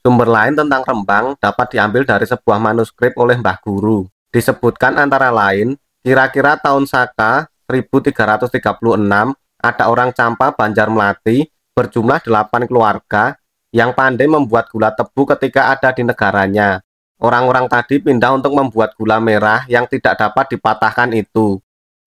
Sumber lain tentang Rembang dapat diambil dari sebuah manuskrip oleh Mbah Guru. Disebutkan antara lain, kira-kira tahun Saka 1336 ada orang Campa Banjar Melati berjumlah 8 keluarga yang pandai membuat gula tebu ketika ada di negaranya. Orang-orang tadi pindah untuk membuat gula merah yang tidak dapat dipatahkan itu.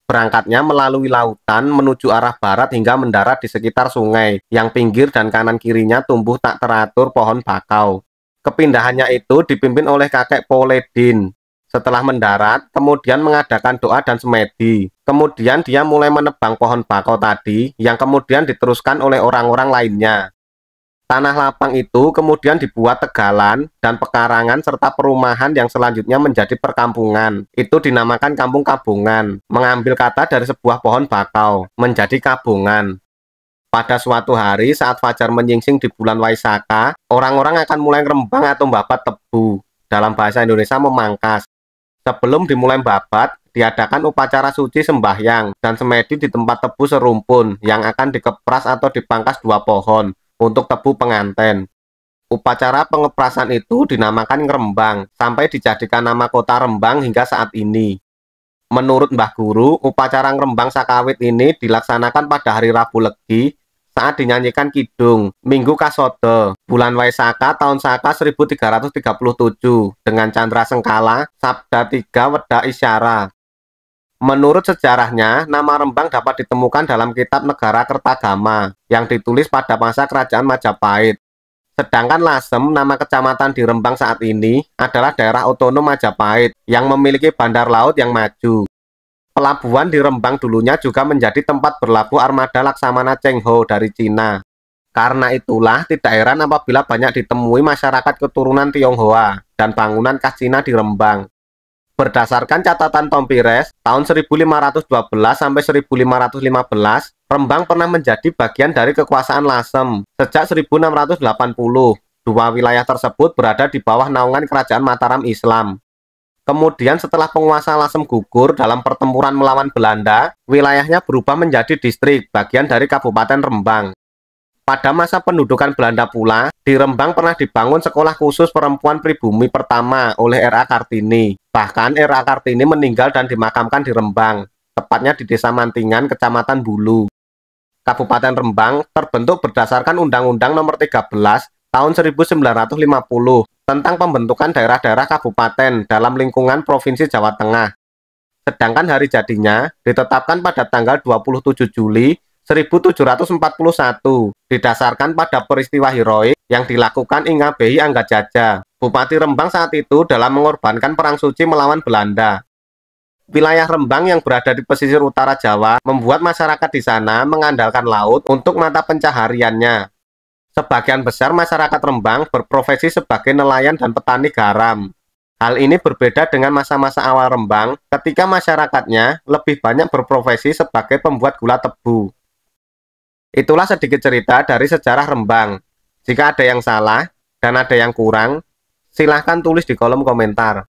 Berangkatnya melalui lautan menuju arah barat hingga mendarat di sekitar sungai, yang pinggir dan kanan kirinya tumbuh tak teratur pohon bakau. Kepindahannya itu dipimpin oleh kakek Poledin. Setelah mendarat, kemudian mengadakan doa dan semedi. Kemudian dia mulai menebang pohon bakau tadi, yang kemudian diteruskan oleh orang-orang lainnya. Tanah lapang itu kemudian dibuat tegalan dan pekarangan serta perumahan yang selanjutnya menjadi perkampungan. Itu dinamakan kampung kabungan, mengambil kata dari sebuah pohon bakau, menjadi kabungan. Pada suatu hari saat fajar menyingsing di bulan Waisaka, orang-orang akan mulai rembang atau babat tebu, dalam bahasa Indonesia memangkas. Sebelum dimulai babat, diadakan upacara suci sembahyang dan semedi di tempat tebu serumpun yang akan dikepras atau dipangkas dua pohon untuk tebu penganten. Upacara pengeprasan itu dinamakan Rembang sampai dijadikan nama kota Rembang hingga saat ini. Menurut Mbah Guru, upacara Rembang Sakawit ini dilaksanakan pada hari Rabu Legi saat dinyanyikan Kidung, Minggu Kasode, bulan Waisaka tahun Saka 1337 dengan Chandra Sengkala, Sabda 3 Weda Isyara, Menurut sejarahnya, nama Rembang dapat ditemukan dalam kitab negara Kertagama yang ditulis pada masa kerajaan Majapahit. Sedangkan Lasem, nama kecamatan di Rembang saat ini adalah daerah otonom Majapahit yang memiliki bandar laut yang maju. Pelabuhan di Rembang dulunya juga menjadi tempat berlabuh armada Laksamana Cheng Ho dari Cina. Karena itulah tidak heran apabila banyak ditemui masyarakat keturunan Tionghoa dan bangunan khas Cina di Rembang. Berdasarkan catatan Tom Pires, tahun 1512 sampai 1515, Rembang pernah menjadi bagian dari kekuasaan Lasem sejak 1680. Dua wilayah tersebut berada di bawah naungan kerajaan Mataram Islam. Kemudian setelah penguasa Lasem gugur dalam pertempuran melawan Belanda, wilayahnya berubah menjadi distrik, bagian dari Kabupaten Rembang. Pada masa pendudukan Belanda pula, di Rembang pernah dibangun sekolah khusus perempuan pribumi pertama oleh R.A. Kartini. Bahkan R.A. Kartini meninggal dan dimakamkan di Rembang, tepatnya di Desa Mantingan, Kecamatan Bulu. Kabupaten Rembang terbentuk berdasarkan Undang-Undang Nomor 13 Tahun 1950 tentang pembentukan daerah-daerah kabupaten dalam lingkungan Provinsi Jawa Tengah. Sedangkan hari jadinya ditetapkan pada tanggal 27 Juli 1741 didasarkan pada peristiwa heroik yang dilakukan Ingabehi Anggajaja, Bupati Rembang saat itu dalam mengorbankan Perang Suci melawan Belanda. Wilayah Rembang yang berada di pesisir utara Jawa membuat masyarakat di sana mengandalkan laut untuk mata pencahariannya. Sebagian besar masyarakat Rembang berprofesi sebagai nelayan dan petani garam. Hal ini berbeda dengan masa-masa awal Rembang ketika masyarakatnya lebih banyak berprofesi sebagai pembuat gula tebu. Itulah sedikit cerita dari sejarah Rembang. Jika ada yang salah dan ada yang kurang, silahkan tulis di kolom komentar.